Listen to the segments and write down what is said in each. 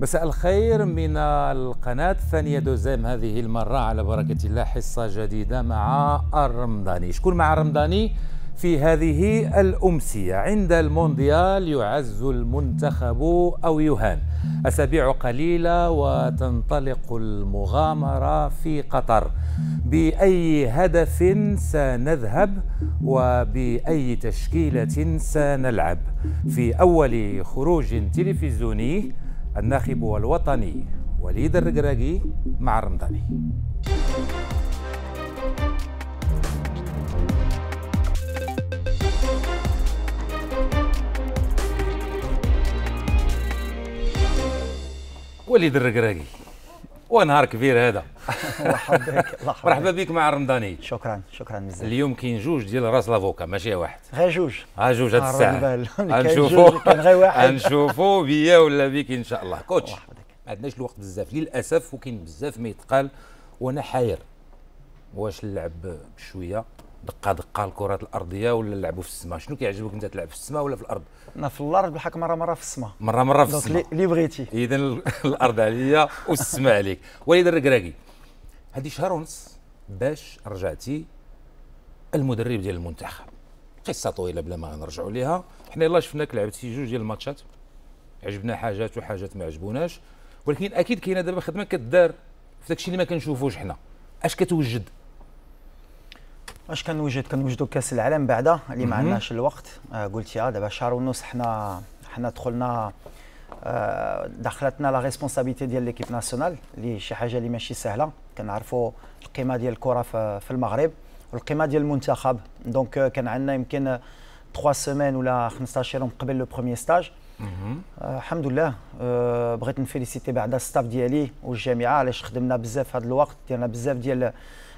مساء الخير من القناة الثانية دوزام هذه المرة على بركة الله حصة جديدة مع الرمضاني شكون مع الرمضاني في هذه الأمسية عند المونديال يعز المنتخب أو يهان أسابيع قليلة وتنطلق المغامرة في قطر بأي هدف سنذهب وبأي تشكيلة سنلعب في أول خروج تلفزيوني الناخب والوطني وليد الرقراقي مع الرمضاني وليد الرقراقي ونهار كبير هذا مرحبا بك مرحبا بك مع الرمضاني شكرا شكرا بزاف اليوم كاين جوج ديال راس لافوكا ماشي واحد غير جوج ها آه، جوج هاد آه، الساعه غنشوفو كان غير واحد غنشوفو بيا ولا بيك ان شاء الله كوتش ما عندناش الوقت بزاف للاسف وكاين بزاف ما يتقال وانا حاير واش نلعب بشويه دقه دقه الكرات الارضيه ولا نلعبوا في السماء شنو كيعجبك انت تلعب في السماء ولا في الارض انا في الارض بالحق مره مره في السماء مره مره في السماء اللي بغيتي اذا الارض عليا والسماء عليك وليد الركراكي هذه شهر ونص باش رجعتي المدرب ديال المنتخب قصه طويله بلا ما نرجعوا ليها حنا يلاه شفناك لعبتي جوج ديال الماتشات عجبنا حاجات وحاجات ما عجبوناش ولكن اكيد كاينه دابا خدمه كدار في داكشي اللي ما كنشوفوش حنا اش كتوجد اش كنوجد كنوجدوا كاس العالم بعدا اللي ما عندناش الوقت آه، قلتيها دابا شهر ونص حنا حنا دخلنا آه، دخلتنا لا ريسبونسابيلتي ديال ليكيب ناسيونال اللي شي حاجه اللي ماشي سهله كنعرفوا القيمه ديال الكره في المغرب والقيمه ديال المنتخب دونك آه، كان عندنا يمكن 3 سيمين ولا 15 يوم قبل لو بروميير ستاج الحمد لله آه بغيت نفيليسيتي بعدا الستاف ديالي والجامعه علاش خدمنا بزاف هذا الوقت ديالنا بزاف ديال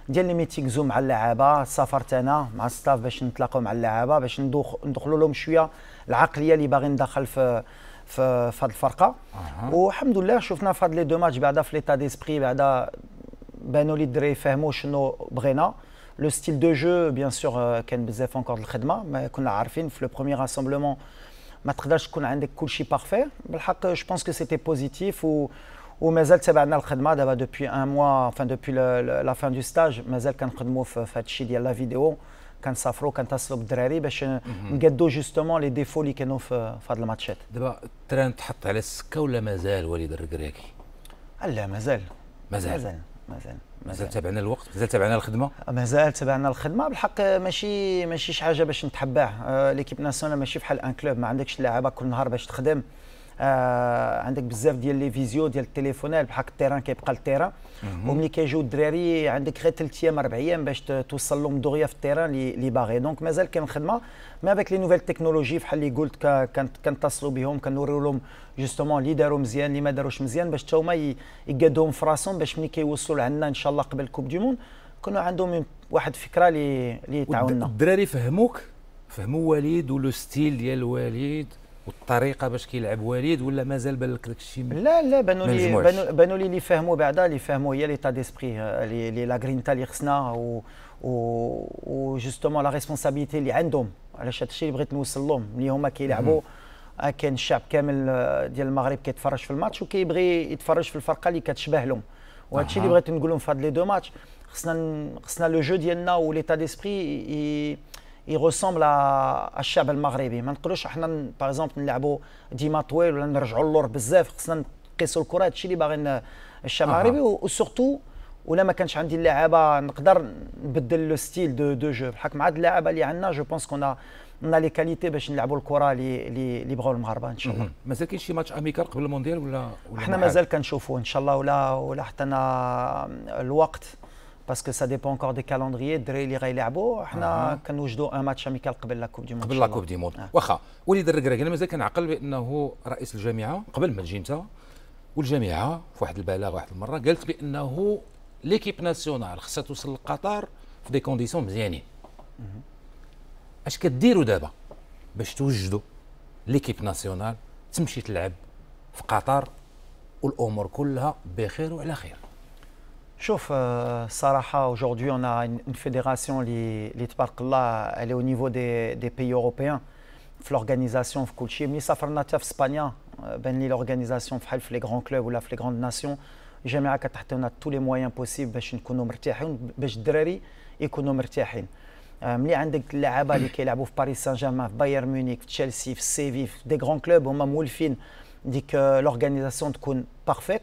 ديال لي ميتينغزو مع اللعابه سافرت انا مع الستاف باش نتلاقاو مع اللعابه باش ندخلوا لهم شويه العقليه اللي باغي ندخل في في في هذه الفرقه أه. والحمد لله شفنا في هاد لي دو ماتش بعدا في ليتا ديسبري بعدا بانوا لي الدراري فهموا شنو بغينا لو ستيل دو جو بيان سور كان بزاف اونكور الخدمه ما كنا عارفين في لو بروميي راسومبلومون ما تقدرش تكون عندك كل شيء بارفي بالحق جو بونس كو سيتي بوزيتيف و ومازال تابعنا الخدمه دابا دوبوي ان موا فان دوبوي لا فان دو ستاج مازال كنخدموا في هذا الشيء ديال لا فيديو كنسافروا كنتصلوا بالدراري باش نقادو جوستومون لي ديفو اللي كانوا في هاد الماتشات دابا التران تحط على السكه ولا مازال وليد الركراكي لا مازال مازال مازال مازال مازال تابعنا الوقت مازال تابعنا الخدمه مازال تابعنا الخدمه بالحق ماشي ماشي شي حاجه باش نتحباه ليكيب ناسيونال ماشي بحال ان كلوب ما عندكش اللعابه كل نهار باش تخدم آه عندك بزاف ديال لي فيزيو ديال التليفونات بحال التيران كيبقى التيران وملي كيجيو الدراري عندك غير ثلاث ايام اربع ايام باش توصل لهم دغيا في التيران اللي باغي دونك مازال كاين خدمه ما بالك لي نوفيل تكنولوجي بحال اللي قلت كنتصلوا بهم كنوريو لهم جوستومون اللي داروا مزيان اللي ما داروش مزيان باش حتى يقادوهم في راسهم باش ملي كيوصلوا لعندنا ان شاء الله قبل كوب دي مون كنا عندهم واحد الفكره اللي اللي تعاوننا الدراري فهموك فهموا وليد ولو ستيل ديال وليد والطريقه باش كيلعب وليد ولا مازال بان لك داك الشيء لا لا بانوا لي بانوا لي اللي فهموا بعدا اللي فهموا هي ليتا ديسبري اللي لا غرينتا اللي خصنا و و جوستومون لا ريسبونسابيلتي اللي عندهم علاش هذا الشيء اللي بغيت نوصل لهم اللي هما كيلعبوا آه، كان الشعب كامل آه، ديال المغرب كيتفرج في الماتش وكيبغي يتفرج في الفرقه اللي كتشبه لهم وهذا الشيء اللي بغيت نقول لهم في هاد لي دو ماتش خصنا خصنا لو جو ديالنا وليتا ديسبري يغوسومبل الشعب المغربي ما نقولوش احنا باغ اكزومبل نلعبوا ديما طويل ولا نرجعوا اللور بزاف خصنا نقيسوا الكره هادشي اللي باغي الشعب المغربي آه. وسورتو ولا ما كانش عندي اللعابه نقدر نبدل لو ستيل دو دو جو بحال مع هاد اللعابه اللي عندنا جو بونس كون عندنا لي كاليتي باش نلعبوا الكره اللي اللي بغاو المغاربه ان شاء الله مازال كاين شي ماتش اميكال قبل المونديال ولا, ولا احنا مازال كنشوفوه ان شاء الله ولا ولا حتى الوقت باسكو سا ديبون كور دي كالوندريي الدراري اللي غيلعبوا حنا آه. كنوجدوا ان ماتش اميكال قبل لا كوب دي مون قبل لا كوب دي مون آه. واخا وليد الركراك انا مازال كنعقل بانه رئيس الجامعه قبل ما تجي انت والجامعه في واحد البلاغ واحد المره قالت بانه ليكيب ناسيونال خصها توصل لقطر في دي كونديسيون مزيانين mhm. اش كديروا دابا باش توجدوا ليكيب ناسيونال تمشي تلعب في قطر والامور كلها بخير وعلى خير Chaufe euh, Saraha aujourd'hui on a une fédération qui est au niveau des pays européens l'organisation football ni sa formation espagnole euh, ben l'organisation fait les grands clubs ou la les grandes nations jamais à tous les moyens possibles pour que connais mon nous ben je dirais et connais euh, qui Paris Saint Germain Bayern Munich Chelsea Séville des grands clubs on m'a moulu dit que l'organisation est parfaite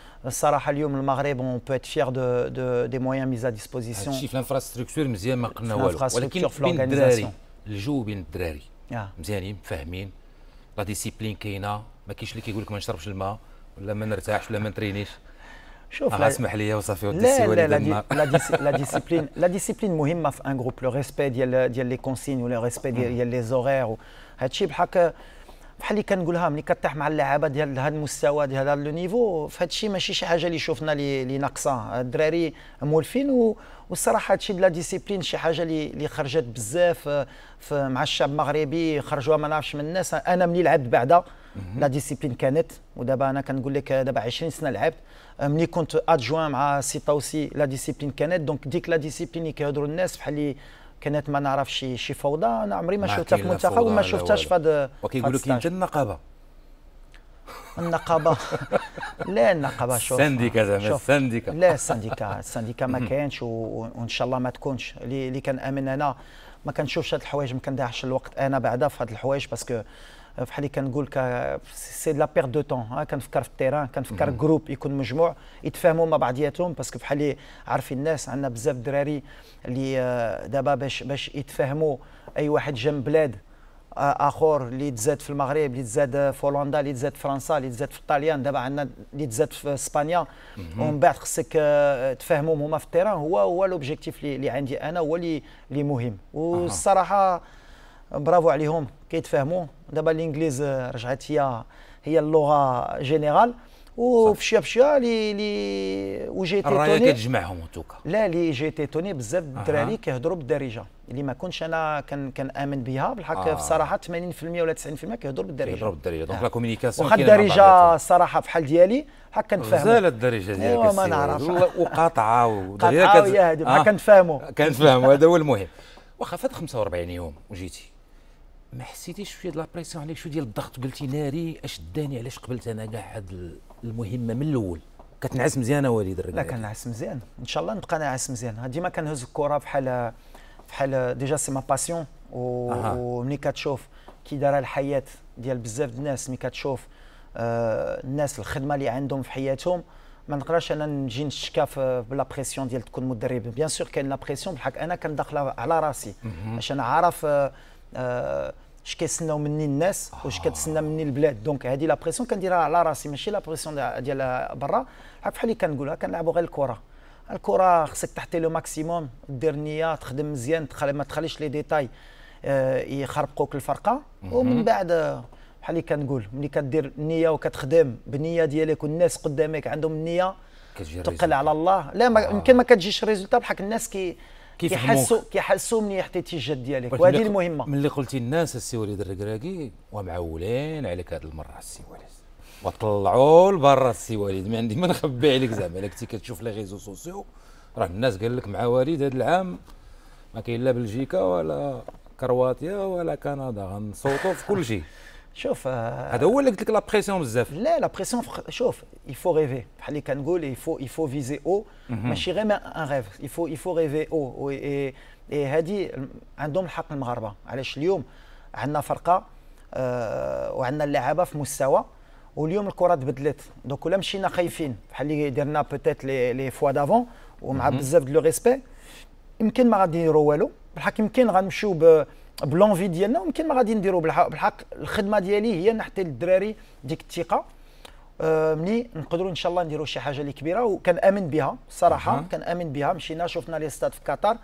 الصراحه اليوم المغرب اون بو ات فيير دو دو دي مويان ميز ا ديسبوزيسيون هادشي في الانفراستركتور مزيان ما قلنا والو ولكن بين الدراري الجو بين الدراري مزيانين فاهمين لا ديسيبلين كاينه ما كاينش اللي كيقول لك ما نشربش الماء ولا ما نرتاحش ولا ما نترينيش شوف لا اسمح لي وصافي لا لا لا لا ديسيبلين لا ديسيبلين مهمه في ان جروب لو ريسبي ديال ديال لي كونسين ولا ريسبي ديال لي زوغير هادشي بحال بحال اللي كنقولها ملي كطيح مع اللعابه ديال هذا المستوى ديال هذا لو نيفو فهاد الشيء ماشي شي حاجه اللي شفنا اللي ناقصه الدراري مولفين والصراحه هادشي الشيء لا ديسيبلين شي حاجه اللي خرجت بزاف آه، مع الشعب المغربي خرجوها ما نعرفش من الناس انا ملي لعبت بعدا لا ديسيبلين كانت ودابا انا كنقول لك دابا 20 سنه لعبت آه، ملي كنت ادجوان مع سي طوسي لا ديسيبلين كانت دونك ديك لا ديسيبلين اللي كيهضروا الناس بحال اللي كانت ما نعرفش شي, شي فوضى انا عمري ما شفتها في منتخب وما شفتهاش في هذا وكيقول لك انت النقابه النقابه لا النقابه شوف السنديكا زعما السنديكا لا السنديكا السنديكا ما كانش وان شاء الله ما تكونش اللي كان امن انا ما كنشوفش هاد الحوايج ما كنضيعش الوقت انا بعدا في هاد الحوايج باسكو فحال اللي كنقول سي لا بيرت دو طون كنفكر في التيران كنفكر جروب يكون مجموع يتفاهموا مع بعضياتهم باسكو بحال اللي عارفين الناس عندنا بزاف الدراري اللي آه، دابا باش باش يتفاهموا اي واحد جنب بلاد اخر اللي تزاد في المغرب اللي تزاد في هولندا اللي تزاد في فرنسا اللي تزاد في الطاليان دابا عندنا اللي تزاد في اسبانيا ومن بعد خصك تفاهمهم هما في التيران هو هو لوبجيكتيف اللي عندي انا هو اللي مهم والصراحه برافو عليهم كيتفاهموا دابا الانجليز رجعت هي هي اللغه جينيرال وفي شويه بشويه لي لي وجيتي توني الرايه كتجمعهم توكا لا لي جيتي توني بزاف الدراري آه. كيهضروا بالدارجه اللي ما كنتش انا كان امن بها بالحق آه. الصراحه 80% ولا 90% كيهضروا بالدارجه كيهضروا بالدارجه دونك آه. لا كومونيكاسيون واخا الدارجه الصراحه فحال ديالي بحال كنتفاهموا زالت الدارجه ديالك وما ما نعرفش وقاطعه وقاطعه كت... ويا هادي بحال آه. كنتفاهموا كنتفاهموا هذا هو المهم واخا فات 45 يوم وجيتي ما حسيتيش شويه ديال لابريسيون عليك شويه ديال الضغط قلتي ناري اش داني علاش قبلت انا كاع هاد المهمه من الاول كتنعس مزيانه وليد الرجال لا كنعس مزيان ان شاء الله نبقى نعس مزيان ديما كنهز الكره بحال بحال ديجا سي ما باسيون وملي كتشوف كي دار الحياه ديال بزاف ديال الناس ملي كتشوف آه الناس الخدمه اللي عندهم في حياتهم ما نقدرش انا نجي نشكى بلا بريسيون ديال تكون مدرب بيان سور كاين لا بريسيون انا كندخل على راسي باش انا عارف آه اش كيتسناو مني الناس واش كتسنى مني البلاد دونك هذه لا بريسيون كنديرها على راسي ماشي لا بريسيون ديال برا عارف بحال اللي كنقولها كنلعبوا غير الكره الكره خصك تحتي لو ماكسيموم دير نيه تخدم مزيان ما تخليش لي ديتاي آه، يخربقوك الفرقه ومن بعد بحال اللي كنقول ملي كدير نيه وكتخدم بنيه ديالك والناس قدامك عندهم النيه تقل على الله لا ما آه. يمكن ما كتجيش الريزولتا بحال الناس كي كيف كيحسوا كيحسوا من يحتاج الجد ديالك وهذه المهمه من اللي قلتي الناس السي وليد الركراكي ومعولين عليك هذه المره السي وليد وطلعوا لبرا السي وليد ما عندي ما نخبي عليك زعما الا كنتي كتشوف لي ريزو سوسيو راه الناس قال لك مع وليد هذا العام ما كاين لا بلجيكا ولا كرواتيا ولا كندا غنصوتوا في كل شيء شوف آه، هذا هو اللي قلت لك لا بريسيون بزاف لا لا بريسيون شوف يفو ريفي بحال اللي كنقول يفو يفو فيزي او ماشي غير ان ريف يفو يفو ريفي او اي هادي عندهم الحق المغاربه علاش اليوم عندنا فرقه آه، وعندنا اللعابه في مستوى واليوم الكره تبدلت دونك ولا مشينا خايفين بحال اللي درنا بوتيت لي لي فوا دافون ومع بزاف دو لو ريسبي يمكن ما غادي يديروا والو بالحق يمكن غنمشيو ب بلونفي ديالنا ويمكن ما غادي نديرو بالحق, بالحق الخدمه ديالي هي نحتي للدراري ديك الثقه ملي آه، مني نقدروا ان شاء الله نديروا شي حاجه اللي كبيره وكنامن بها الصراحه أه. كنامن بها مشينا شفنا لي ستاد في قطر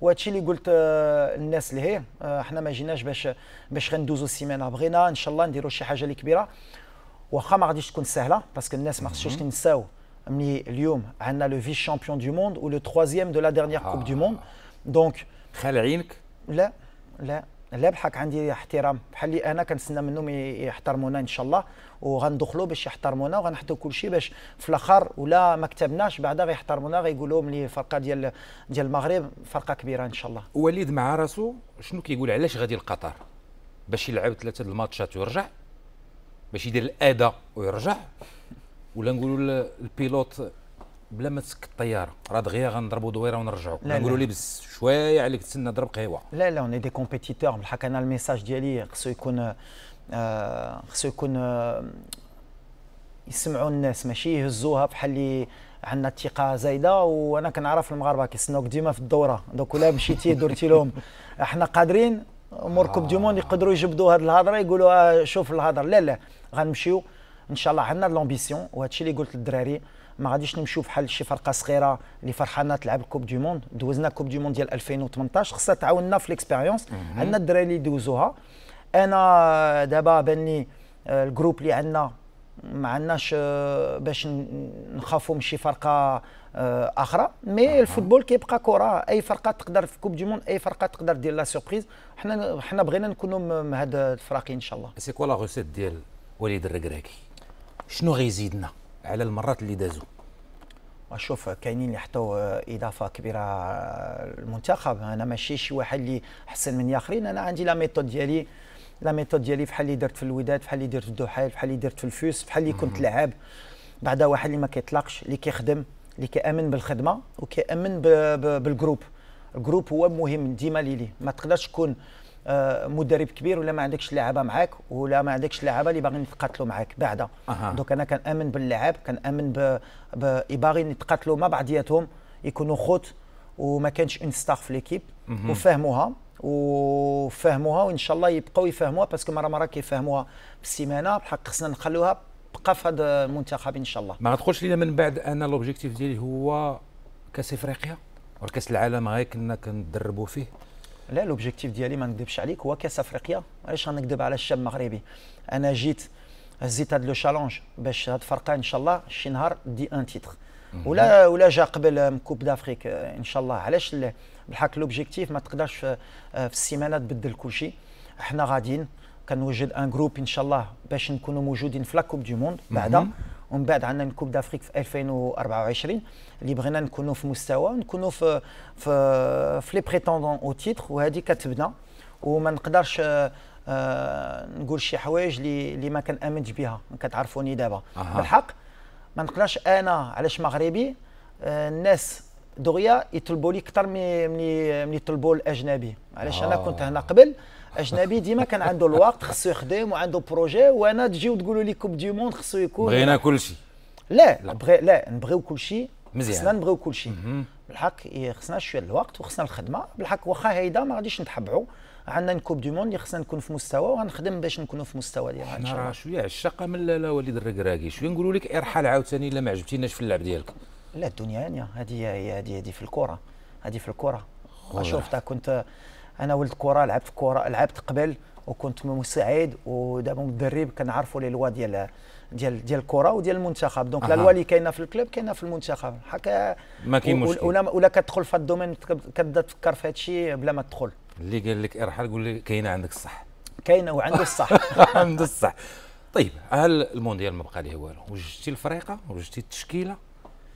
وهادشي اللي قلت آه، الناس اللي هي آه، حنا ما جيناش باش باش غندوزو السيمانه بغينا ان شاء الله نديروا شي حاجه اللي كبيره واخا ما غاديش تكون سهله باسكو الناس ما خصوش تنساو ملي اليوم عندنا لو في شامبيون دو موند ولو 3 دو لا ديرنيير كوب دو موند دونك خال عينك لا لا لا بالحق عندي احترام بحال اللي انا كنتسنى منهم يحترمونا ان شاء الله وغندخلوا باش يحترمونا وغنحطوا كل شيء باش في الاخر ولا ما كتبناش بعدا غيحترمونا غيقولوا لي الفرقه ديال ديال المغرب فرقه كبيره ان شاء الله وليد مع راسو شنو كيقول علاش غادي لقطر باش يلعب ثلاثه الماتشات ويرجع باش يدير الاداء ويرجع ولا نقولوا البيلوت بلا ما تسك الطياره راه دغيا غنضربوا دويره ونرجعوا نقولوا لي بس شويه عليك تسنى ضرب قهوه لا لا اون دي كومبيتيتور بالحق انا الميساج ديالي خصو يكون آه، خصو يكون آه، يسمعوا الناس ماشي يهزوها بحال اللي عندنا الثقه زايده وانا كنعرف المغاربه كيسناوك ديما في الدوره دوك ولا مشيتي درتي لهم احنا قادرين مركب دي موند يقدروا يجبدوا هذه الهضره يقولوا آه، شوف الهضره لا لا غنمشيو ان شاء الله عندنا لومبيسيون وهذا الشيء اللي قلت للدراري ما غاديش نمشيو بحال شي فرقه صغيره اللي فرحانه تلعب كوب دي موند دوزنا كوب دي موند ديال 2018 خصها تعاوننا في ليكسبيريونس عندنا الدراري اللي دوزوها انا دابا باني آه، الجروب اللي عندنا ما عندناش آه، باش نخافوا من شي فرقه آه، اخرى مي الفوتبول كيبقى كره اي فرقه تقدر في كوب دي موند اي فرقه تقدر دير لا سوربريز حنا حنا بغينا نكونوا مع هاد الفراقي ان شاء الله سي كوا لا ريسيت ديال وليد الركراكي شنو غيزيدنا على المرات اللي دازوا شوف كاينين اللي حطوا اضافه كبيره للمنتخب انا ماشي شي واحد اللي احسن من الاخرين انا عندي لا ميثود ديالي لا ميثود ديالي فحال اللي درت في الوداد فحال اللي درت في الدوحه فحال اللي درت في الفوس فحال اللي كنت لعاب بعدا واحد اللي ما كيطلقش اللي كيخدم اللي كيامن بالخدمه وكيامن بالجروب الجروب هو مهم ديما ليلي ما تقدرش تكون آه، مدرب كبير ولا ما عندكش لعابه معاك ولا ما عندكش لعابه اللي باغيين يتقاتلوا معاك بعدا أه. دونك انا كنامن باللعاب كنامن ب, ب... باغيين يتقاتلوا مع بعضياتهم يكونوا خوت وما كانش اون ستار في ليكيب وفهموها وفهموها وان شاء الله يبقاو يفهموها باسكو مره مره كيفهموها بالسيمانه بحق خصنا نخلوها بقى في هذا المنتخب ان شاء الله ما تقولش لينا من بعد انا لوبجيكتيف ديالي هو كاس افريقيا وكاس العالم غير كنا كندربوا فيه لا لوبجيكتيف ديالي ما نكذبش عليك هو كاس افريقيا علاش غنكذب على الشاب المغربي انا جيت هزيت هذا لو شالونج باش هاد الفرقه ان شاء الله شي نهار دي ان تيتر ولا ولا جا قبل كوب دافريك ان شاء الله علاش بالحق لوبجيكتيف ما تقدرش آه، في السيمانه تبدل كل شيء احنا غاديين كنوجد ان جروب ان شاء الله باش نكونوا موجودين في لا كوب دي موند بعدا ومن بعد عندنا الكوب دافريك في 2024 اللي بغينا نكونوا في مستوى ونكونوا في في في لي بريتوندون او تيتر وهذه كتبنا وما نقدرش آه نقول شي حوايج اللي اللي ما كنامنش بها كتعرفوني دابا أه. بالحق ما نقدرش انا علاش مغربي آه الناس دغيا يطلبوا لي اكثر من من يطلبوا الاجنبي علاش آه. انا كنت هنا قبل اجنبي ديما كان عنده الوقت خصو يخدم وعنده بروجي وانا تجي وتقولوا لي كوب دي موند خصو يكون بغينا كل شيء لا لا بغي لا نبغيو كل شيء مزيان خصنا نبغيو كل شيء بالحق إيه، خصنا شويه الوقت وخصنا الخدمه بالحق واخا هيدا ما غاديش نتحبعوا عندنا كوب دي موند اللي خصنا نكون في مستوى وغنخدم باش نكونوا في مستوى ديالنا ان شاء الله شويه عشاقه من لا وليد الركراكي شويه نقولوا لك ارحل عاوتاني الا ما عجبتيناش في اللعب ديالك لا الدنيا هانيه هذه هذه هذه في الكره هذه في الكره شفتها كنت انا ولد كره لعبت كره لعبت قبل وكنت مساعد ودابا مدرب كنعرفوا لي لوا ديال ديال ديال الكره وديال المنتخب دونك لا لوا اللي كاينه في الكلوب كاينه في المنتخب حكا ما كاين مشكل ولا ولا كتدخل في هذا الدومين كتبدا تفكر في هذا الشيء بلا ما تدخل اللي قال لك ارحل قول لي كاينه عندك الصح كاينه وعنده الصح عنده الصح طيب هل المونديال ما بقى ليه والو وجدتي الفريقه وجدتي التشكيله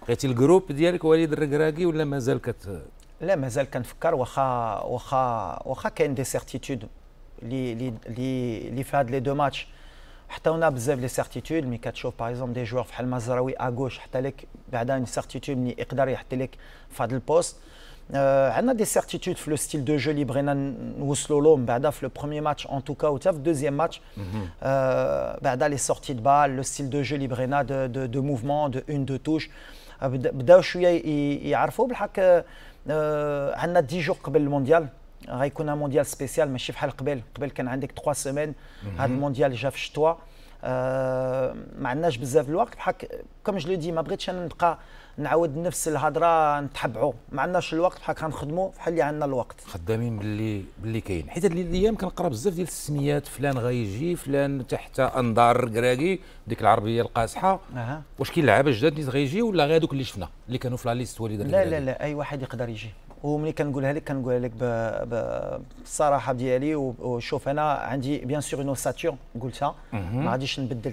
لقيتي الجروب ديالك وليد الركراكي ولا مازال كت لا مازال كنفكر واخا واخا واخا كاين دي سيرتيتود لي لي لي لي في هاد لي دو ماتش حطونا بزاف لي سيرتيتود مي كتشوف باغ اكزومبل دي جوار فحال مزراوي اغوش حتى لك بعدا اون سيرتيتود ملي يقدر يحط لك في هاد البوست آه عندنا دي سيرتيتود في لو ستيل دو جو اللي بغينا نوصلوا له من بعدا في لو بروميي ماتش ان توكا وتا في دوزيام ماتش آه بعدا لي سورتي دو بال لو ستيل دو جو اللي بغينا دو دو, دو موفمون دو اون دو توش بداو شويه يعرفوا بالحق آه، عندنا 10 جور قبل المونديال غيكون مونديال سبيسيال ماشي بحال قبل قبل كان عندك 3 سيمين هذا المونديال جا في الشتوى آه ما عندناش بزاف الوقت بحال كوم جو لو دي ما بغيتش انا نبقى نعاود نفس الهضره نتحبعوا ما عندناش الوقت بحال كنخدموا بحال اللي عندنا الوقت خدامين باللي باللي كاين حيت هذه الايام كنقرا بزاف ديال السميات فلان غيجي فلان تحت انظار كراكي ديك العربيه القاصحه أه. واش كاين لعابه جداد اللي غيجي ولا غير هذوك اللي شفنا اللي كانوا في لا ليست لا لا لا اي واحد يقدر يجي وملي كنقولها لك كنقولها لك بالصراحه ديالي وشوف انا عندي بيان سور اون ساتور قلتها ما غاديش نبدل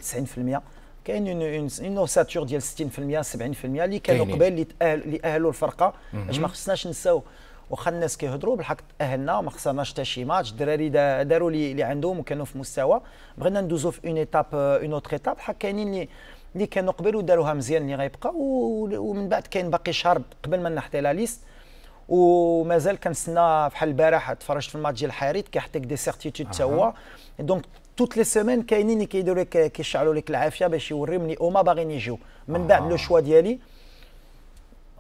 90% كاين اون اون اوساتور ديال 60% 70% اللي كانوا قبل اللي تأهل اللي اهلوا الفرقه باش ما خصناش نساو واخا الناس كيهضروا بالحق تاهلنا ما خسرناش حتى شي ماتش الدراري داروا اللي عندهم وكانوا في مستوى بغينا ندوزو في اون ايتاب اون اوتر ايتاب بحال كاينين اللي اللي كانوا قبل وداروها مزيان اللي غيبقى ومن بعد كاين باقي شهر قبل ما نحطي لا ليست ومازال كنستنى بحال البارح تفرجت في الماتش ديال الحارث كيحطيك دي سيرتيتود حتى هو دونك توت لي سيمين كاينين اللي كيديروا لك كيشعلوا لك العافيه باش يوريوني هما باغيين يجيو من بعد لو شوا ديالي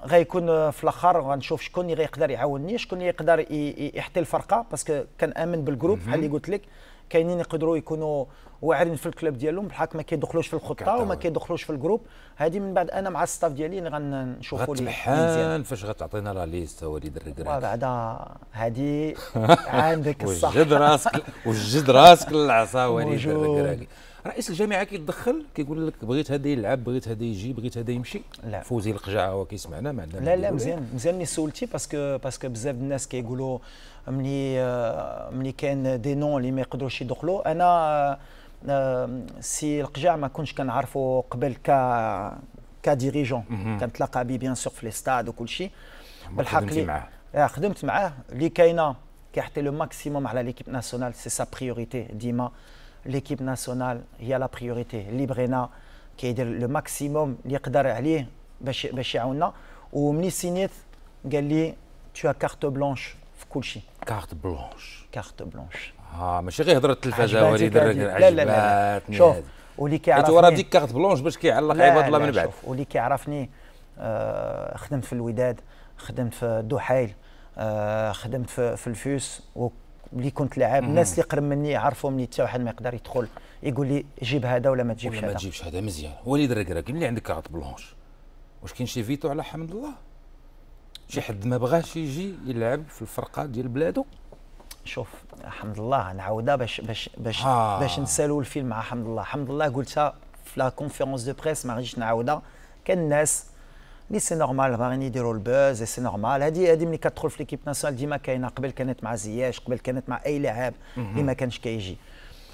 غيكون euh, في الاخر غنشوف شكون اللي غيقدر يعاونني شكون اللي يقدر يحتل الفرقه باسكو كنامن بالجروب بحال اللي قلت لك كاينين يقدروا يكونوا واعرين في الكلوب ديالهم بحال ما كيدخلوش في الخطه وما كيدخلوش في الجروب هذه من بعد انا مع الستاف ديالي اللي غنشوفوا لي مزيان فاش غتعطينا لا ليست وليد الركراك بعدا هذه عندك الصح وجد راسك وجد راسك للعصا وليد الركراكي رئيس الجامعه كيتدخل كيقول لك بغيت هذا يلعب بغيت هذا يجي بغيت هذا يمشي لا فوزي القجعه هو كيسمعنا ما عندنا لا لا مزيان مزيان اللي سولتي باسكو باسكو بزاف الناس كيقولوا ملي ملي كاين دي نون اللي ما يقدروش يدخلوا انا آه، سي القجع ما كنتش كنعرفو قبل ك كديريجون كنتلاقى به بيان سور في لي ستاد وكل شيء بالحق لي آه، خدمت معاه اللي كاينه كيعطي لو ماكسيموم على ليكيب ناسيونال سي سا بريوريتي ديما l'équipe nationale هي لا بريوريتي اللي بغينا كيدير لو ماكسيموم اللي يقدر عليه باش باش يعاوننا وملي سينيت قال لي تو ا كارت بلانش في كل شيء كارت بلانش كارت بلانش اه ماشي غير هضره التلفازه وليد الرجل لا لا لا شوف واللي كيعرفني راه بديك كارت بلونش باش كيعلق عباد الله من بعد واللي كيعرفني آه خدمت في الوداد خدمت في الدحيل آه خدمت في, في الفوس ملي كنت لاعب الناس اللي قرب مني مني حتى واحد ما يقدر يدخل يقول لي جيب هذا ولا ما تجيبش هذا ما تجيبش هذا مزيان وليد الركراك اللي عندك كارت بلونش واش كاين شي فيتو على حمد الله شي حد ما بغاش يجي يلعب في الفرقه ديال بلادو شوف الحمد لله نعاودها باش باش باش آه. باش نسالوا الفيلم مع حمد الله حمد الله قلتها في لا كونفيرونس دو بريس ما غاديش نعاودها كان الناس اللي سي نورمال باغيين يديروا البوز سي نورمال هذه هذه ملي كتدخل في ليكيب ناسيونال ديما كاينه قبل كانت مع زياش قبل كانت مع اي لاعب اللي ما كانش كيجي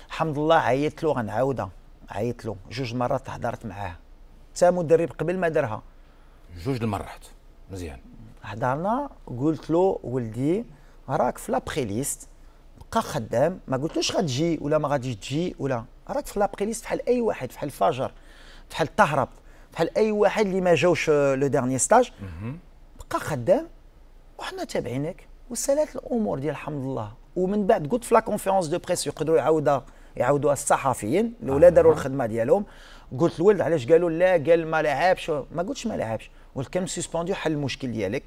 الحمد لله عيطت له غنعاودها عيطت له جوج مرات حضرت معاه حتى مدرب قبل ما دارها جوج المرات مزيان حضرنا قلت له ولدي راك في لابخي ليست بقى خدام ما قلتلوش غتجي ولا ما غاديش تجي ولا راك في لابخي ليست بحال اي واحد بحال الفجر بحال تهرب بحال اي واحد اللي ما جاوش آه، لو ديرني ستاج بقى خدام وحنا تابعينك وسالات الامور ديال الحمد لله ومن بعد قلت في لا كونفيرونس دو بريس يقدروا يعاودوا يعاودوها الصحفيين الاولاد داروا الخدمه ديالهم قلت الولد علاش قالوا لا قال ما لعبش ما قلتش ما لعبش قلت كان سيسبوندي حل المشكل ديالك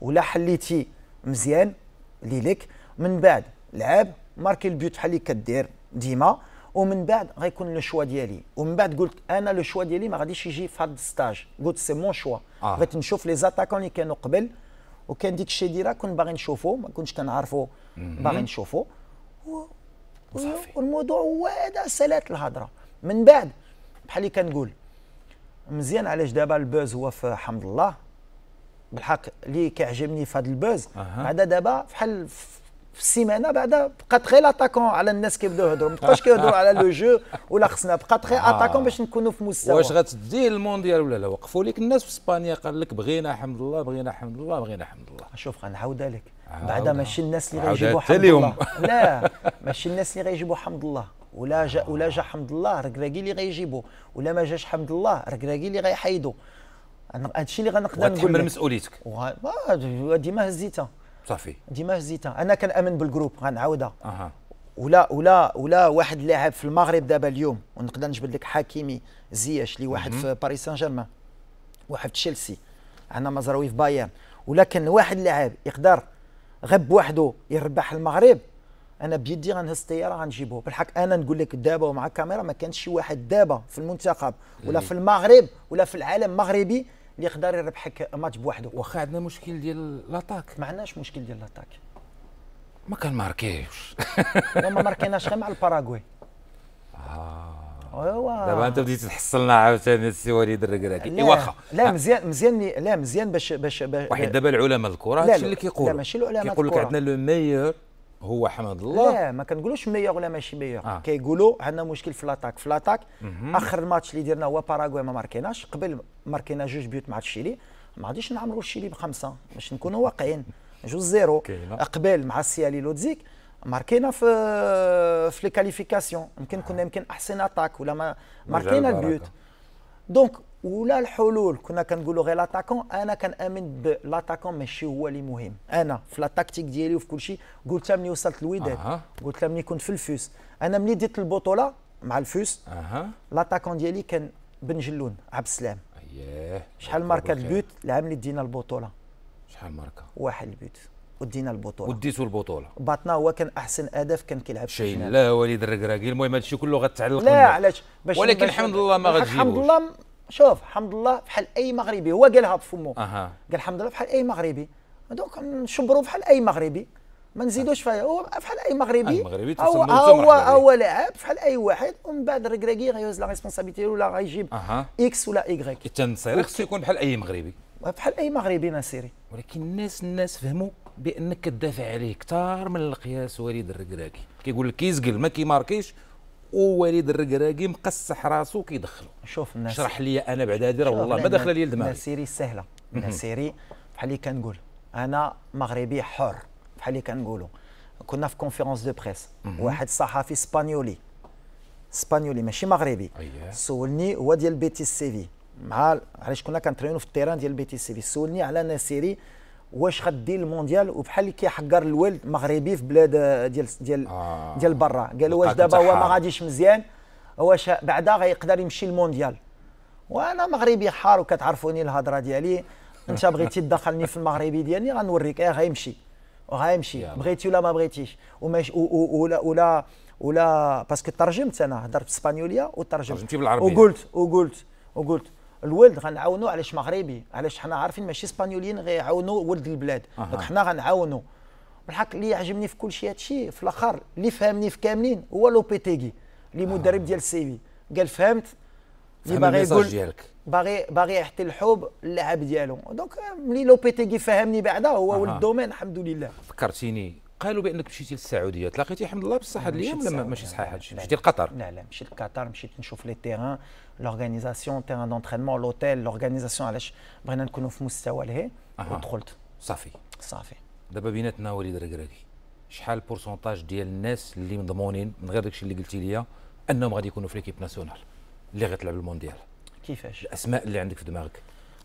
ولا حليتي مزيان ليلك من بعد لعب ماركي البيوت بحال اللي كدير ديما ومن بعد غيكون لو شوا ديالي ومن بعد قلت انا لو شوا ديالي ما غاديش يجي في هذا الستاج قلت سي مون شوا آه. بغيت نشوف لي زاتاكون اللي كانوا قبل وكان ديك الشديره كنت باغي نشوفو ما كنتش كنعرفو باغي نشوفو و... وصافي والموضوع هو هذا سالات الهضره من بعد بحال اللي كنقول مزيان علاش دابا البوز هو في حمد الله بالحق اللي كيعجبني في هذا البوز هذا أه. دابا بحال في السيمانه بعدا بقات غير لاتاكون على الناس كيبداو يهضروا ما بقاوش كيهضروا على لو جو ولا خصنا بقات آه. غير اتاكون باش نكونوا في مستوى واش غتدي المونديال ولا لا وقفوا لك الناس في اسبانيا قال لك بغينا حمد الله بغينا حمد الله بغينا حمد الله شوف غنعاود لك آه، بعدا ماشي الناس اللي غيجيبوا حمد الله لا ماشي الناس اللي غيجيبوا حمد الله ولا جا ولا جا حمد الله ركراكي اللي غيجيبوا ولا ما جاش حمد الله ركراكي اللي غيحيدوا هادشي اللي غنقدر نقول لك مسؤوليتك وه... آه، ديما هزيتها صافي ديما هزيتها انا كنامن بالجروب غنعاودها اها ولا ولا ولا واحد لاعب في المغرب دابا اليوم ونقدر نجبد لك حكيمي زياش اللي واحد في باريس سان جيرمان واحد في تشيلسي عندنا مزراوي في بايرن ولا كان واحد لاعب يقدر غب وحده يربح المغرب انا بيدي غنهز الطياره غنجيبه بالحق انا نقول لك دابا ومع الكاميرا ما كانش شي واحد دابا في المنتخب ولا في المغرب ولا في العالم المغربي اللي يقدر يربحك ماتش بوحده واخا عندنا مشكل ديال لاتاك ما عندناش مشكل ديال لاتاك ما كان ماركيش لا ما ماركيناش غير مع الباراغواي اه ايوا دابا انت بديت تحصلنا عاوتاني السي وليد الركراكي واخا لا مزيان مزيان لا مزيان باش باش واحد دابا العلماء الكره هادشي اللي كيقولوا لا ماشي العلماء كيقول لك عندنا لو ميور هو حمد الله لا ما كنقولوش ميور ولا ماشي ميور آه. كيقولوا عندنا مشكل في لاتاك في لاتاك اخر ماتش اللي درنا هو باراغواي ما ماركيناش قبل ماركينا جوج بيوت مع تشيلي ما غاديش نعمروا الشيلي بخمسه باش نكونوا واقعين جوج زيرو قبل مع السيالي لودزيك ماركينا في في لي كاليفيكاسيون يمكن كنا يمكن احسن اتاك ولا ما ماركينا البيوت دونك ولا الحلول كنا كنقولوا غير لاتاكون انا كنامن بلاتاكون ماشي هو اللي مهم انا في لاتاكتيك ديالي وفي كل شيء قلتها ملي وصلت الوداد آه. قلت لها ملي كنت في الفوس انا ملي ديت البطوله مع الفوس لاتاكون ديالي كان بن جلون عبد السلام اييه شحال ماركا البيوت العام اللي دينا البطوله شحال ماركا واحد البيوت ودينا البطوله وديتو البطوله باطنا هو كان احسن هدف كان كيلعب شي لا وليد الركراكي المهم هادشي كله غتعلق لا علاش باش ولكن الحمد لله ما غتجيبوش الحمد لله شوف الحمد لله بحال اي مغربي هو قالها بفمه قال الحمد لله بحال اي مغربي دونك نشبروا بحال اي مغربي ما نزيدوش فيها هو بحال اي مغربي المغربي هو هو هو لاعب بحال اي واحد ومن بعد الركراكي غيهز لا ريسبونسابيتي ولا غيجيب أه. اكس ولا ايكغيك التنصير خصو يكون بحال اي مغربي بحال اي مغربي نصيري ولكن الناس الناس فهموا بانك تدافع عليه كثار من القياس وليد الركراكي كيقول لك كيزقل ما كيماركيش ووليد الركراكي مقصح راسو كيدخلو شوف الناس شرح لي انا بعد هذه راه والله ما داخله لي الدماغ سيري سهله سيري بحال اللي كنقول انا مغربي حر بحال اللي كنقولوا كنا في كونفيرونس دو بريس واحد صحفي اسبانيولي اسبانيولي ماشي مغربي سولني هو ديال بيتيس سيفي مع علاش كنا كنترينو في التيران ديال بيتيس سيفي سولني على نسيري واش غادي المونديال وبحال اللي كيحقر الولد مغربي في بلاد آه، ديال ديال آه. ديال برا قالوا واش دابا هو ما غاديش مزيان واش بعدا غيقدر يمشي المونديال وانا مغربي حار وكتعرفوني الهضره ديالي انت بغيتي تدخلني في المغربي ديالي غنوريك ايه غيمشي وغيمشي بغيتي ولا ما بغيتيش وماش ولا ولا ولا باسكو ترجمت انا هضرت اسبانيوليه وترجمت وقلت وقلت وقلت الولد غنعاونوه علاش مغربي علاش حنا عارفين ماشي اسبانيوليين غيعاونوا ولد البلاد دونك حنا غنعاونوا بالحق اللي يعجبني في كل شيء الشيء في الاخر اللي فهمني في كاملين هو لوبيتيغي اللي مدرب ديال السيفي قال فهمت اللي باغي يقول ديالك باغي باغي يحتي الحب اللاعب ديالو دونك ملي لوبيتيغي فهمني بعدا هو ولد الدومين الحمد لله فكرتيني قالوا بانك مشيتي للسعوديه تلاقيتي حمد الله بصح هذا اليوم ولا ماشي صحيح هذا الشيء مشيتي لقطر لا لا مشيت لقطر مشيت نشوف لي تيران لورغانيزاسيون تيران دونترينمون لوتيل لورغانيزاسيون علاش بغينا نكونوا في مستوى لهي ودخلت صافي صافي دابا بيناتنا وليد راكراكي شحال بورسونتاج ديال الناس اللي مضمونين من غير داكشي اللي قلتي لي انهم غادي يكونوا في ليكيب ناسيونال اللي غتلعب المونديال كيفاش الاسماء اللي عندك في دماغك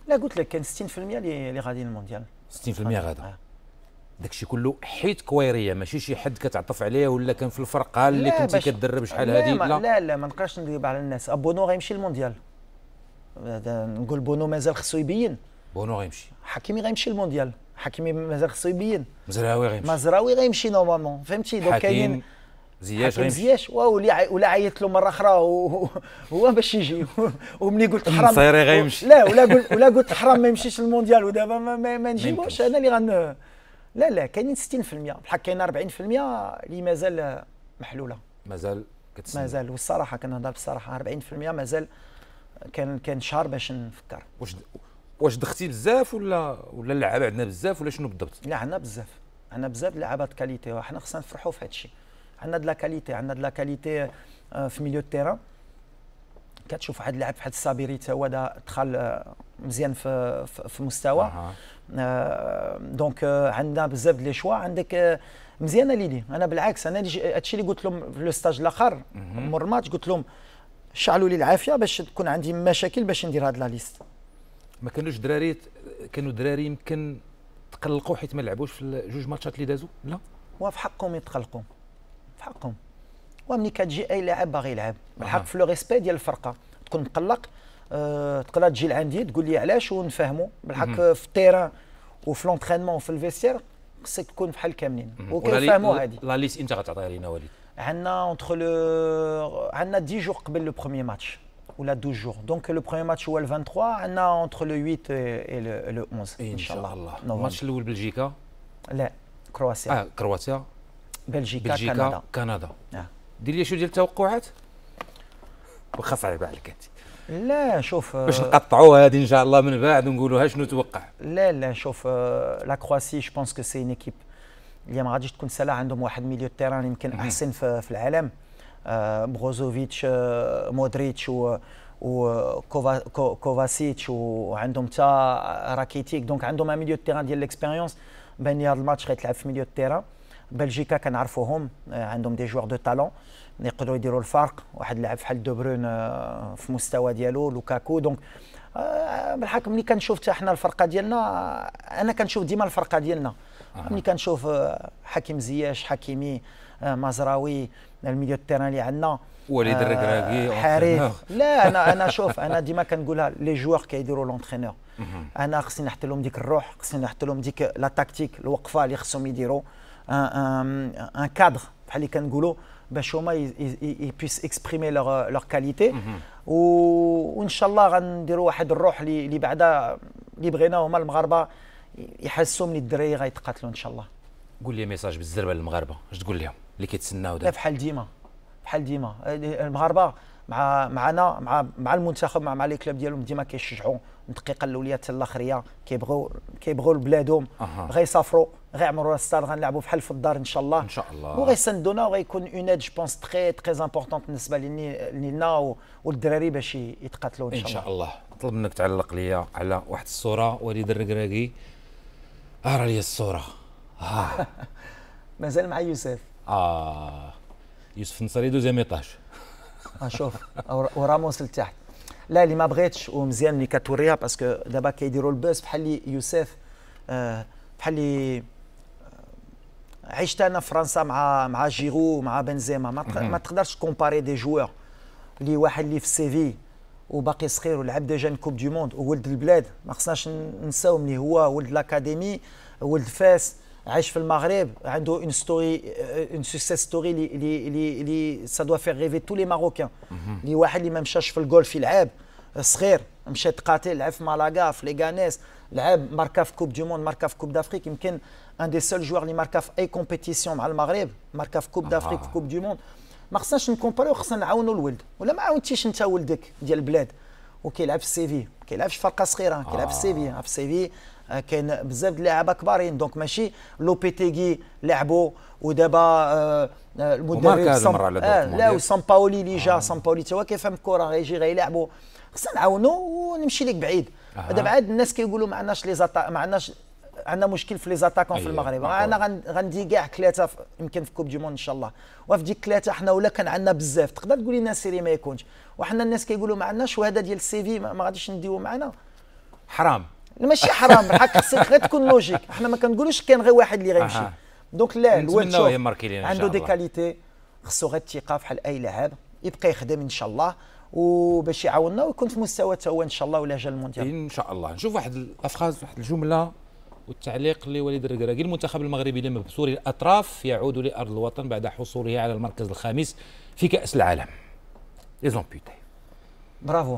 لا قلت لك كان 60% اللي غاديين المونديال 60% غادا آه. داكشي كله حيت كويريه ماشي شي حد كتعطف عليه ولا كان في الفرقه اللي كنتي كتدرب شحال هذه لا لا لا ما نبقاش نكذب على الناس أه، بونو غيمشي للمونديال نقول بونو مازال خصو يبين بونو غيمشي حكيمي غيمشي للمونديال حكيمي مازال خصو يبين مزراوي غيمشي مزراوي غيمشي نورمالمون فهمتي دونك كاينين زياش غيمشي زياش ولا عيطت له مره اخرى هو باش يجي وملي قلت حرام غيمشي لا ولا قلت ولا قلت حرام ما يمشيش للمونديال ودابا ما, ما نجيبوش انا اللي غن لا لا كاينين 60% بحال كاين 40% اللي مازال محلوله مازال كتسنى مازال والصراحه كنهضر بالصراحه 40% مازال كان كان شهر باش نفكر واش واش دختي بزاف ولا ولا اللعابه عندنا بزاف ولا شنو بالضبط لا عندنا بزاف عندنا بزاف لعابات كاليتي وحنا خصنا نفرحوا في هذا الشيء عندنا دلا كاليتي عندنا دلا كاليتي آه، في ميليو التيران كتشوف واحد اللاعب بحال الصابيري تا هو دخل آه، مزيان في في مستوى آه. دونك آه، عندنا بزاف لي شوا عندك آه، مزيانه ليلي انا بالعكس انا هادشي اللي قلت لهم في لو ستاج الاخر مور ماتش قلت لهم شعلوا لي العافيه باش تكون عندي مشاكل باش ندير هاد لا ليست ما كانوش دراري كانوا دراري يمكن تقلقوا حيت ما لعبوش في جوج ماتشات اللي دازوا لا وفي حقهم يتقلقوا في حقهم ومني كتجي اي لاعب باغي يلعب بالحق في لو ريسبي ديال الفرقه تكون مقلق أه euh, تقدر تجي لعندي تقول لي علاش ونفهموا بالحق في التيران وفي لونترينمون وفي الفيستير خصك تكون بحال كاملين وكنفهموا هادي لا ليست انت غتعطيها لينا وليد عندنا اونتخ لو عندنا 10 جور قبل لو بروميي ماتش ولا 12 جور دونك لو بروميي ماتش هو 23 عندنا اونتخ لو 8 و لو 11 ان شاء الله الله الماتش الاول بلجيكا لا كرواتيا اه كرواتيا بلجيكا, بلجيكا كندا كندا آه. دير لي شو ديال التوقعات واخا صعيبه عليك انت لا شوف باش نقطعوا هذه ان شاء الله من بعد ونقولوها شنو توقع لا لا شوف آه، لا كرواسي جو بونس كو سي ايكيب اللي ما غاديش تكون سالا عندهم واحد ميليو تيران يمكن احسن في, في العالم بروزوفيتش آه، مودريتش آه، و وكوفاسيتش وعندهم تا راكيتيك دونك عندهم ان ميليو تيران ديال ليكسبيريونس بان هذا الماتش غيتلعب في ميليو تيران بلجيكا كنعرفوهم عندهم دي جوار دو تالون يقدروا يديروا الفرق واحد لاعب بحال دو برون آه، في مستوى ديالو لوكاكو دونك آه، بالحق ملي كنشوف حتى حنا الفرقه ديالنا آه، انا كنشوف ديما الفرقه ديالنا آه. ملي كنشوف حكيم زياش حكيمي مزراوي الميليو تيران اللي عندنا وليد الركراكي حريف لا انا انا شوف انا ديما كنقولها لي جوار كيديروا لونترينور انا خصني نحط لهم ديك الروح خصني نحط لهم ديك لا تاكتيك الوقفه اللي خصهم يديروا ان كادر بحال اللي كنقولوا باش هما يبيس اكسبريمي لور لور كاليتي وان شاء الله غنديروا واحد الروح اللي بعدا اللي بغينا هما المغاربه يحسوا من الدراري غيتقاتلوا ان شاء الله قول لي ميساج بالزربه للمغاربه اش تقول لهم اللي كيتسناو دابا بحال ديما بحال ديما المغاربه مع معنا مع مع المنتخب مع مع لي كلوب ديالهم ديما كيشجعوا الدقيقه الاوليه حتى الاخريه كيبغوا كيبغوا لبلادهم أه. غيسافروا غيعمروا الستاد غنلعبوا بحال في الدار ان شاء الله ان شاء الله وغيسندونا وغيكون اون ايد جو بونس تري تري امبورطون بالنسبه لينا والدراري باش يتقاتلوا ان شاء الله ان شاء الله نطلب منك تعلق ليا على واحد الصوره وليد الركراكي ارى لي الصوره آه. مازال مع يوسف اه يوسف النصري دوزيام ايطاج اشوف آه، وراموس لتحت لا اللي ما بغيتش ومزيان اللي كتوريها باسكو دابا كيديروا البوز بحال اللي يوسف آه، بحال اللي آه، عشت انا في فرنسا مع مع جيرو مع بنزيما ما تقدرش كومباري دي جوار اللي واحد اللي في سيفي وباقي صغير ولعب ديجا كوب دي موند وولد البلاد ما خصناش نساو ملي هو ولد الاكاديمي ولد فاس عايش في المغرب عنده اون ستوري اون سكسيس ستوري اللي اللي اللي سا دوا فير ريفي تو لي ماروكان اللي واحد اللي ما مشاش في الجولف يلعب صغير مشى تقاتل لعب في مالاغا في ليغانيس لعب ماركا في كوب دي موند ماركا في كوب دافريك يمكن ان دي سول جوار اللي ماركا في اي كومبيتيسيون مع المغرب ماركا في كوب دافريك في كوب دي موند ما خصناش نكومباريو خصنا نعاونوا الولد ولا ما عاونتيش انت ولدك ديال البلاد وكيلعب في السيفي ما كيلعبش فرقه صغيره كيلعب في السيفي آه. في السيفي آه، كاين بزاف اللعابه كبارين دونك ماشي لوبيتيغي لعبوا ودابا آه، آه، المدرب سام آه لا وسان باولي اللي جا آه. سان باولي توا كيفهم الكره غيجي غيلعبوا خصنا نعاونوا ونمشي لك بعيد آه. دابا عاد الناس كيقولوا ما عندناش لي زاتا ما عندناش عندنا مشكل في لي زاتاكون في أيوه، المغرب انا غندي كاع ثلاثه يمكن في كوب دي مون ان شاء الله وفي ديك ثلاثه حنا ولا كان عندنا بزاف تقدر تقول لنا سيري ما يكونش وحنا الناس كيقولوا ما عندناش وهذا ديال السي في ما غاديش نديوه معنا حرام ماشي حرام بالحق خصك غير تكون لوجيك احنا ما كنقولوش كاين غير واحد اللي غيمشي دونك لا الواد عنده دي كاليتي خصو غير الثقه بحال اي لاعب يبقى يخدم ان شاء الله وباش يعاوننا ويكون في مستوى حتى هو ان شاء الله ولا جا المونديال ان شاء الله نشوف واحد الافخاز واحد الجمله والتعليق لوليد الركراكي المنتخب المغربي لمبثور الاطراف يعود لارض الوطن بعد حصوله على المركز الخامس في كاس العالم بيتي برافو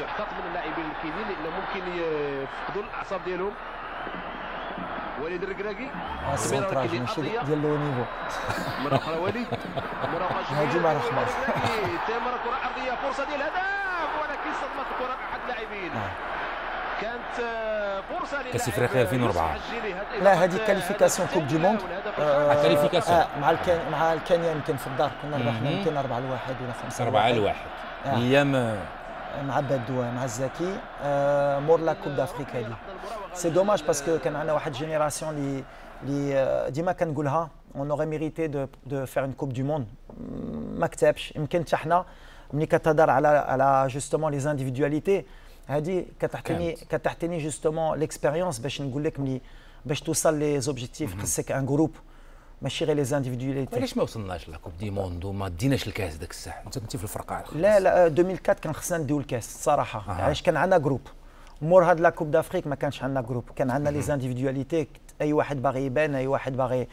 يحتاط من اللاعبين الكيدين لان ممكن يفقدوا الاعصاب ديالهم وليد الركراكي آه، السونتراج ماشي ديال لو نيفو مره اخرى وليد مره اخرى هاجم على الحمار تامر كره عرضيه فرصه ديال الهدف ولكن صدمت الكره احد اللاعبين نعم. كانت آه، فرصه كاس افريقيا 2004 لا هذه كاليفيكاسيون كوب دي موند آه، كاليفيكاسيون مع الكان مع الكانيان يمكن في الدار كنا ربحنا يمكن 4 لواحد ولا 5 4 لواحد ايام مع بدو مع الزكي آه، مور لا كوب دافريك هذه سي دوماج باسكو كان عندنا واحد جينيراسيون اللي اللي آه، ديما كنقولها اون اوغي ميريتي دو دو فير اون كوب دو موند ما كتبش يمكن حتى حنا ملي كتهضر على على جوستومون لي زانديفيدواليتي هذه كتعطيني كتعطيني جوستومون ليكسبيريونس باش نقول لك ملي باش توصل لي زوبجيكتيف خصك ان جروب ماشي غير لي زانديفيدواليتي علاش ما وصلناش لكوب دي موند وما ديناش الكاس ديك الساعه انت كنتي في الفرقه لا لا 2004 آه، كان خصنا نديو الكاس الصراحه آه. علاش كان عندنا جروب مور هاد لا كوب دافريك ما كانش عندنا جروب كان عندنا لي زانديفيدواليتي اي واحد باغي يبان اي واحد باغي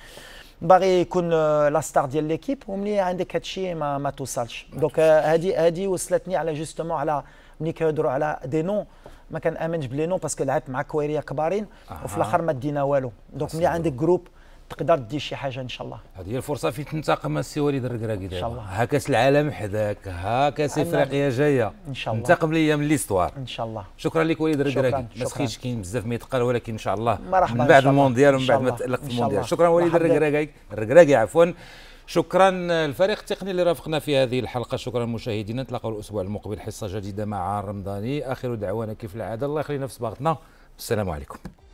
باغي يكون لا آه، ستار ديال ليكيب وملي عندك هادشي ما, ما توصلش دونك آه، هادي هادي وصلتني على جوستومون على ملي كيهضروا على دي نون ما امنش بلي نون باسكو لعبت مع كويريا كبارين آه. وفي الاخر ما دينا والو دونك ملي عندك جروب تقدر دير شي حاجه ان شاء الله هذه هي الفرصه فين تنتقم السي وليد الركراكي ان شاء الله ها كاس العالم حداك ها كاس افريقيا جايه ان شاء الله انتقم ليا من ليستوار ان شاء الله شكرا لك وليد الركراكي ما سخيتش كاين بزاف ما يتقال ولكن ان شاء الله مرحبا من بعد المونديال ومن بعد ما تالق في المونديال شكرا وليد الركراكي الركراكي عفوا شكرا الفريق التقني اللي رافقنا في هذه الحلقه شكرا مشاهدينا نتلاقاو الاسبوع المقبل حصه جديده مع رمضاني اخر دعوانا كيف العاده الله يخلينا في صباغتنا السلام عليكم